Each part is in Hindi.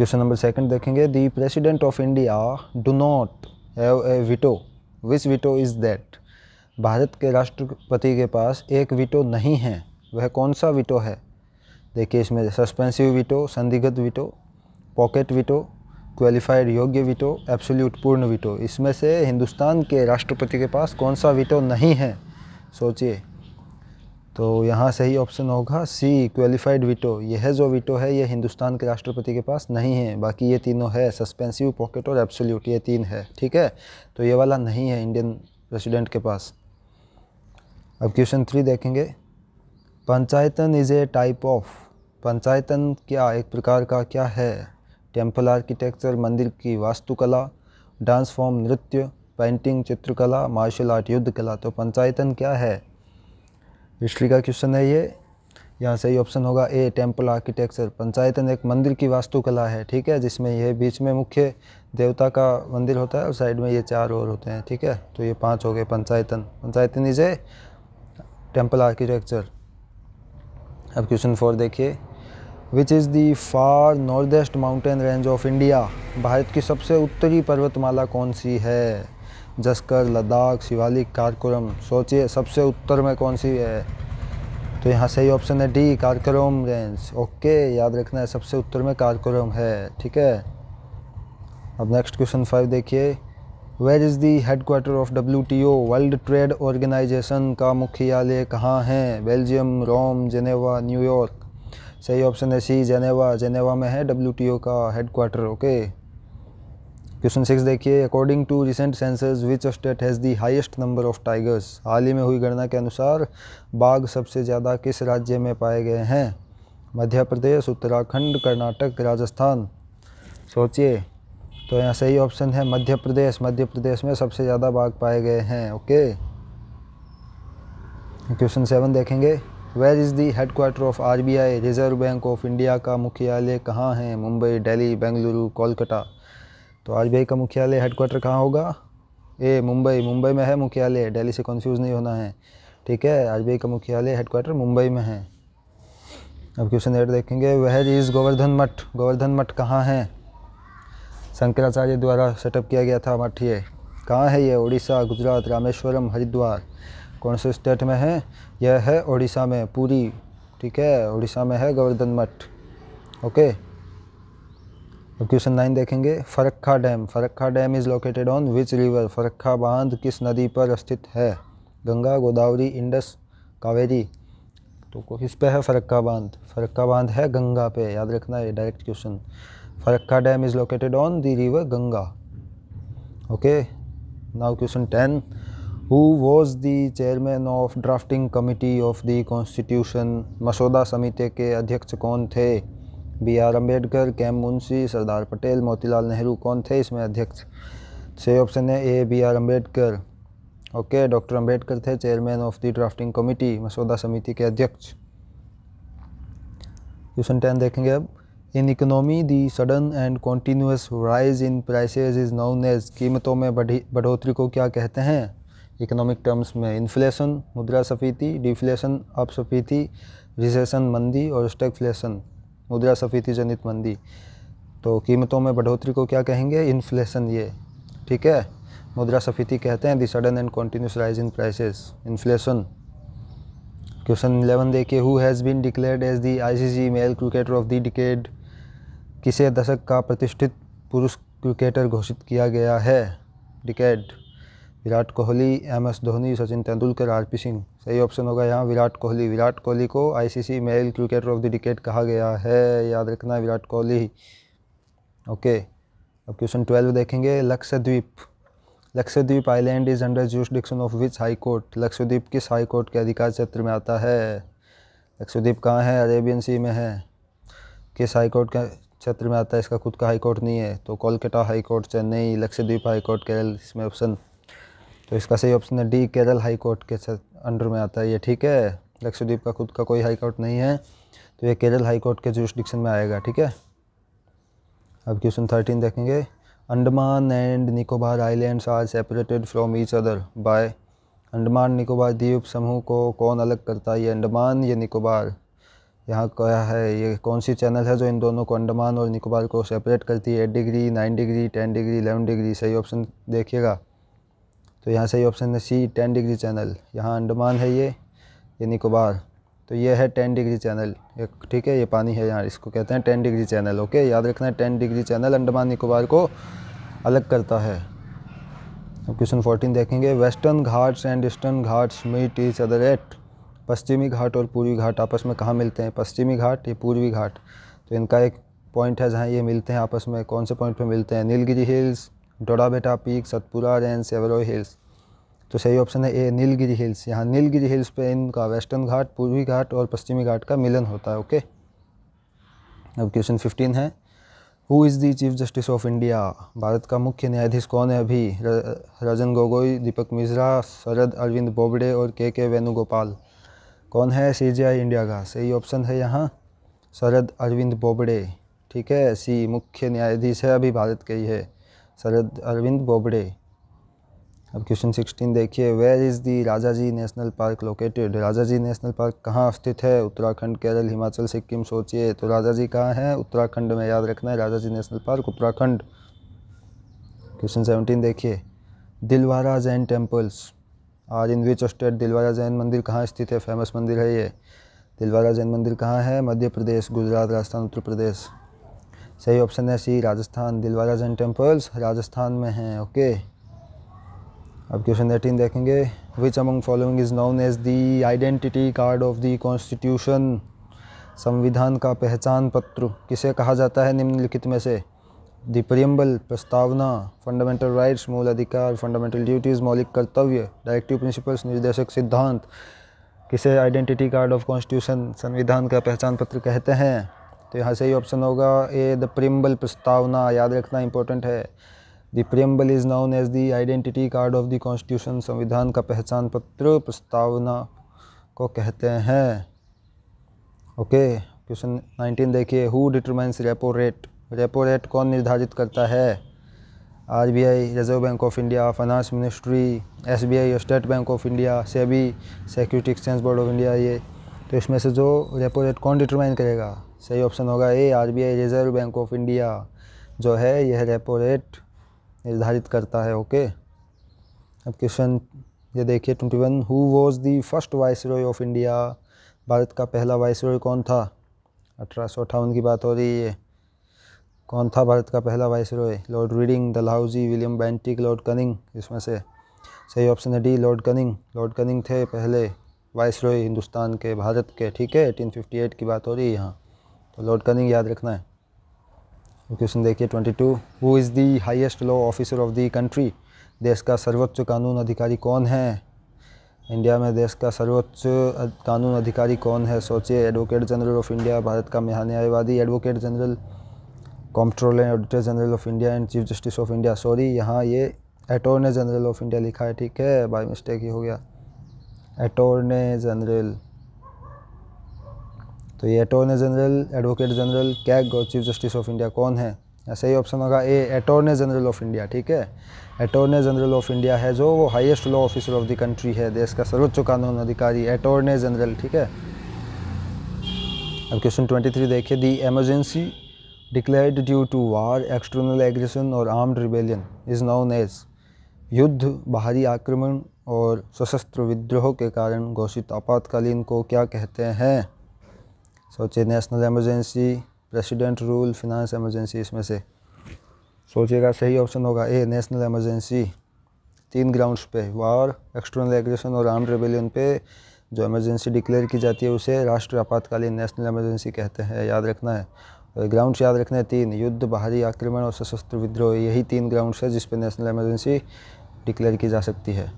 क्वेश्चन नंबर सेकंड देखेंगे the president of India do not have a veto which veto is that Bharat के राष्ट्रपति के पास एक विटो नहीं है वह कौन सा विटो है देखिए इसमें सस्पेंसिव विटो संदिग्ध विटो पॉकेट विटो क्वालिफाइड योग्य विटो एब्सोल्यूट पूर्ण विटो इसमें से हिंदुस्तान के राष्ट्रपति के पास कौन सा विटो नहीं है सोचिए तो यहाँ सही ऑप्शन होगा सी क्वालिफाइड वीटो यह जो वीटो है ये हिंदुस्तान के राष्ट्रपति के पास नहीं है बाकी ये तीनों है सस्पेंसिव पॉकेट और एब्सोल्यूट ये तीन है ठीक है तो ये वाला नहीं है इंडियन प्रेसिडेंट के पास अब क्वेश्चन थ्री देखेंगे Panchayatan is a type of Panchayatan क्या एक प्रकार का क्या है टेम्पल आर्किटेक्चर मंदिर की वास्तुकला डांस फॉर्म नृत्य पेंटिंग चित्रकला मार्शल आर्ट युद्ध कला तो पंचायतन क्या है हिस्ट्री का क्वेश्चन है ये यहाँ सही ऑप्शन होगा ए टेम्पल आर्किटेक्चर पंचायतन एक मंदिर की वास्तुकला है ठीक है जिसमें यह बीच में मुख्य देवता का मंदिर होता है और साइड में ये चार और होते हैं ठीक है तो ये पांच हो गए Panchayatan Panchayatan is a temple architecture अब क्वेश्चन फोर देखिए which is the far north east mountain range of India Bharat की सबसे उत्तरी पर्वतमाला कौन सी है जस्कर लद्दाख शिवालिक कारकोरम सोचिए सबसे उत्तर में कौन सी है तो यहाँ सही ऑप्शन है डी कारकोरम रेंज ओके याद रखना है सबसे उत्तर में कारकोरम है ठीक है अब नेक्स्ट क्वेश्चन फाइव देखिए where is the headquarter of W T O world trade organization का मुख्यालय कहाँ है बेल्जियम रोम जेनेवा न्यूयॉर्क सही ऑप्शन है सी जेनेवा जेनेवा में है डब्ल्यू टी ओ का headquarter okay question six देखिए according to recent census which state has the highest number of tigers हाल ही में हुई गणना के अनुसार बाघ सबसे ज़्यादा किस राज्य में पाए गए हैं मध्य प्रदेश उत्तराखंड कर्नाटक राजस्थान सोचिए तो यहाँ सही ऑप्शन है मध्य प्रदेश मध्य प्रदेश में सबसे ज़्यादा बाघ पाए गए हैं ओके क्वेश्चन सेवन देखेंगे where is the headquarter of I reserve bank of India का मुख्यालय कहाँ है मुंबई डेली बेंगलुरु कोलकाता तो आज भाई का मुख्यालय हेडक्वार्टर कहाँ होगा ए मुंबई मुंबई में है मुख्यालय दिल्ली से कंफ्यूज नहीं होना है ठीक है आज भाई का मुख्यालय हेडक्वार्टर मुंबई में है अब क्वेश्चन एट देखेंगे वह इज़ गोवर्धन मठ गोवर्धन मठ कहाँ है शंकराचार्य द्वारा सेटअप किया गया था मठ ये कहाँ है ये उड़ीसा गुजरात रामेश्वरम हरिद्वार कौन से स्टेट में है यह है उड़ीसा में पूरी ठीक है उड़ीसा में है गोवर्धन मठ ओके क्वेश्चन नाइन देखेंगे Farakka dam Farakka dam is located on which river Farakka बांध किस नदी पर स्थित है गंगा गोदावरी इंडस कावेरी तो किस पे है फरक्खा बांध फरक्खा बांध है गंगा पे याद रखना ये direct question Farakka dam is located on the river Ganga okay now question ten who was the chairman of drafting committee of the constitution मसौदा समिति के अध्यक्ष कौन थे B R Ambedkar K M Munshi Sardar Patel Motilal Nehru कौन थे इसमें अध्यक्ष सही ऑप्शन है A B R Ambedkar okay doctor Ambedkar थे chairman of the drafting committee मसौदा समिति के अध्यक्ष क्वेश्चन टेन देखेंगे अब in economy the sudden and continuous rise in prices is known as कीमतों में बढ़ी बढ़ोतरी को क्या कहते हैं इकोनॉमिक टर्म्स में इन्फ्लेशन मुद्रा सफीति डिफ्लेशन अपसफीति रिसेशन मंदी और स्टेकफ्लेशन मुद्रा स्फीति जनित मंदी तो कीमतों में बढ़ोतरी को क्या कहेंगे इन्फ्लेशन ये ठीक है मुद्रा स्फीति कहते हैं the sudden and continuous rise in prices inflation question eleven देखिए who has been declared as the ICC male cricketer of the decade किसे दशक का प्रतिष्ठित पुरुष क्रिकेटर घोषित किया गया है decade Virat Kohli M S Dhoni Sachin Tendulkar R P Singh सही ऑप्शन होगा यहाँ विराट कोहली विराट कोहली को ICC male cricketer of the decade कहा गया है याद रखना विराट कोहली ओके अब क्वेश्चन ट्वेल्व देखेंगे Lakshadweep Lakshadweep island is under jurisdiction of which high court Lakshadweep किस हाई कोर्ट के अधिकार क्षेत्र में आता है लक्षद्वीप कहाँ है अरेबियन सी में है किस हाई कोर्ट का क्षेत्र में आता है इसका खुद का हाई कोर्ट नहीं है तो Kolkata high court Chennai Lakshadweep high court Kerala इसमें ऑप्शन तो इसका सही ऑप्शन है डी केरल हाई कोर्ट के अंडर में आता है ये ठीक है लक्षद्वीप का खुद का कोई हाई कोर्ट नहीं है तो ये केरल हाई कोर्ट के जूसडिक्शन में आएगा ठीक है अब क्वेश्चन थर्टीन देखेंगे Andaman and Nicobar islands are separated from each other by Andaman Nicobar द्वीप समूह को कौन अलग करता है ये अंडमान या निकोबार यहाँ क्या है ये कौन सी चैनल है जो इन दोनों को अंडमान और निकोबार को सेपरेट करती है eight degree nine degree ten degree eleven degree सही ऑप्शन देखिएगा तो यहाँ सही ऑप्शन है सी टेन डिग्री चैनल यहाँ अंडमान है ये ये निकोबार तो ये है टेन डिग्री चैनल एक ठीक है ये पानी है यहाँ इसको कहते हैं टेन डिग्री चैनल ओके याद रखना है ten degree channel Andaman Nicobar को अलग करता है अब क्वेश्चन फोर्टीन देखेंगे western Ghats and eastern Ghats meet each other at पश्चिमी घाट और पूर्वी घाट आपस में कहाँ मिलते हैं पश्चिमी घाट या पूर्वी घाट तो इनका एक पॉइंट है जहाँ ये मिलते हैं आपस में कौन से पॉइंट पे मिलते हैं Nilgiri hills Doddabetta peak Satpura range Shevaroy hills तो सही ऑप्शन है ए नीलगिरी हिल्स यहाँ नीलगिरी हिल्स पे इनका वेस्टर्न घाट पूर्वी घाट और पश्चिमी घाट का मिलन होता है ओके अब क्वेश्चन फिफ्टीन है who is the chief justice of India Bharat का मुख्य न्यायाधीश कौन है अभी रजन गोगोई दीपक मिश्रा शरद अरविंद बोबडे और के के वेणुगोपाल कौन है सी इंडिया का सही ऑप्शन है यहाँ शरद अरविंद बोबडे ठीक है सी मुख्य न्यायाधीश है अभी भारत के ही है सरद अरविंद बोबडे अब क्वेश्चन सिक्सटीन देखिए where is the Rajaji national park located Rajaji national park कहाँ स्थित है उत्तराखंड केरल हिमाचल सिक्किम सोचिए तो राजा जी कहाँ है उत्तराखंड में याद रखना है Rajaji national park Uttarakhand question seventeen देखिए Dilwara Jain temples are in which state Dilwara Jain मंदिर कहाँ स्थित है फेमस मंदिर है ये दिलवारा जैन मंदिर कहाँ है मध्य प्रदेश गुजरात राजस्थान उत्तर प्रदेश सही ऑप्शन है सी राजस्थान दिलवारा जैन टेम्पल्स राजस्थान में हैं ओके अब क्वेश्चन एटीन देखेंगे which among following is known as the identity card of the constitution संविधान का पहचान पत्र किसे कहा जाता है निम्नलिखित में से दिपरियम्बल प्रस्तावना फंडामेंटल राइट्स मूल अधिकार फंडामेंटल ड्यूटीज़ मौलिक कर्तव्य डायरेक्टिव प्रिंसिपल्स निर्देशक सिद्धांत किसे आइडेंटिटी कार्ड ऑफ कॉन्स्टिट्यूशन संविधान का पहचान पत्र कहते हैं तो यहाँ से ही ऑप्शन होगा ए द प्रिम्बल प्रस्तावना याद रखना इंपॉर्टेंट है the preamble is known as the identity card of the constitution संविधान का पहचान पत्र प्रस्तावना को कहते हैं ओके क्वेश्चन 19 देखिए who determines repo rate repo rate कौन निर्धारित करता है RBI reserve bank of India finance ministry SBI state bank of India SEBI security exchange board of India ये तो इसमें से जो रेपो रेट कौन डिटरमाइन करेगा सही ऑप्शन होगा A I reserve bank of India जो है यह रेपो रेट निर्धारित करता है ओके अब क्वेश्चन ये देखिए twenty one who was the first viceroy of India Bharat का पहला वाइस रॉय कौन था अठारह सौ अठावन की बात हो रही है कौन था भारत का पहला viceroy lord Reading Dalhousie William Bentinck lord Canning इसमें से सही ऑप्शन है D lord Canning lord Canning थे पहले वाइस रॉय हिंदुस्तान के भारत के ठीक है एट की बात हो रही है यहाँ लॉर्ड कनिंग याद रखना है क्वेश्चन देखिए 22 who is the highest law officer of the country देश का सर्वोच्च कानून अधिकारी कौन है इंडिया में देश का सर्वोच्च कानून अधिकारी कौन है सोचिए advocate general of India Bharat का महान्यायवादी advocate general comptroller and auditor general of India and chief justice of India sorry यहाँ ये अटोर्नी जनरल ऑफ इंडिया लिखा है ठीक है बाई मिस्टेक ही हो गया अटोर्नी जनरल तो ये attorney general advocate general CAG और चीफ जस्टिस ऑफ इंडिया कौन है सही ऑप्शन होगा A attorney general of India ठीक है अटॉर्नी जनरल ऑफ इंडिया है जो वो highest law officer of the country है देश का सर्वोच्च कानून अधिकारी अटॉर्नी जनरल ठीक है अब क्वेश्चन 23 देखिए the emergency declared due to war external aggression और armed rebellion is known as युद्ध बाहरी आक्रमण और सशस्त्र विद्रोह के कारण घोषित आपातकालीन को क्या कहते हैं सोचिए national emergency president rule finance emergency इसमें से सोचिएगा सही ऑप्शन होगा ए नेशनल एमरजेंसी तीन ग्राउंड्स पे वॉर एक्सटर्नल एग्रेशन और आर्म रेबेलियन पे जो एमरजेंसी डिक्लेयर की जाती है उसे राष्ट्र आपातकालीन नेशनल एमरजेंसी कहते हैं याद रखना है और ग्राउंड्स याद रखने हैं तीन युद्ध बाहरी आक्रमण और सशस्त्र विद्रोह यही तीन ग्राउंड्स है जिसपे नेशनल एमरजेंसी डिक्लेयर की जा सकती है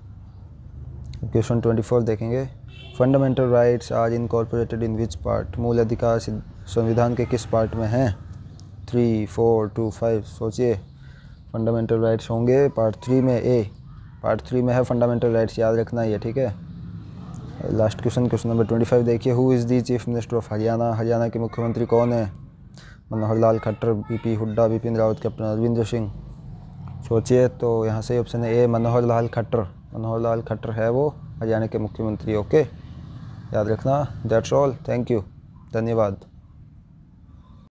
क्वेश्चन ट्वेंटी फोर देखेंगे fundamental rights are incorporated in which part मूल अधिकार संविधान के किस पार्ट में हैं थ्री फोर टू फाइव सोचिए फंडामेंटल राइट्स होंगे पार्ट थ्री में ए पार्ट थ्री में है फंडामेंटल राइट्स याद रखना ये ठीक है last question question number twenty five देखिए who is the chief minister of Haryana Haryana के मुख्यमंत्री कौन है Manohar Lal Khattar B P Hooda Bipin Rawat captain Arvind Singh सोचिए तो यहाँ से ऑप्शन है ए मनोहर लाल खट्टर मनोहर लाल खट्टर है वो हरियाणा के मुख्यमंत्री ओके याद रखना दैट्स ऑल थैंक यू धन्यवाद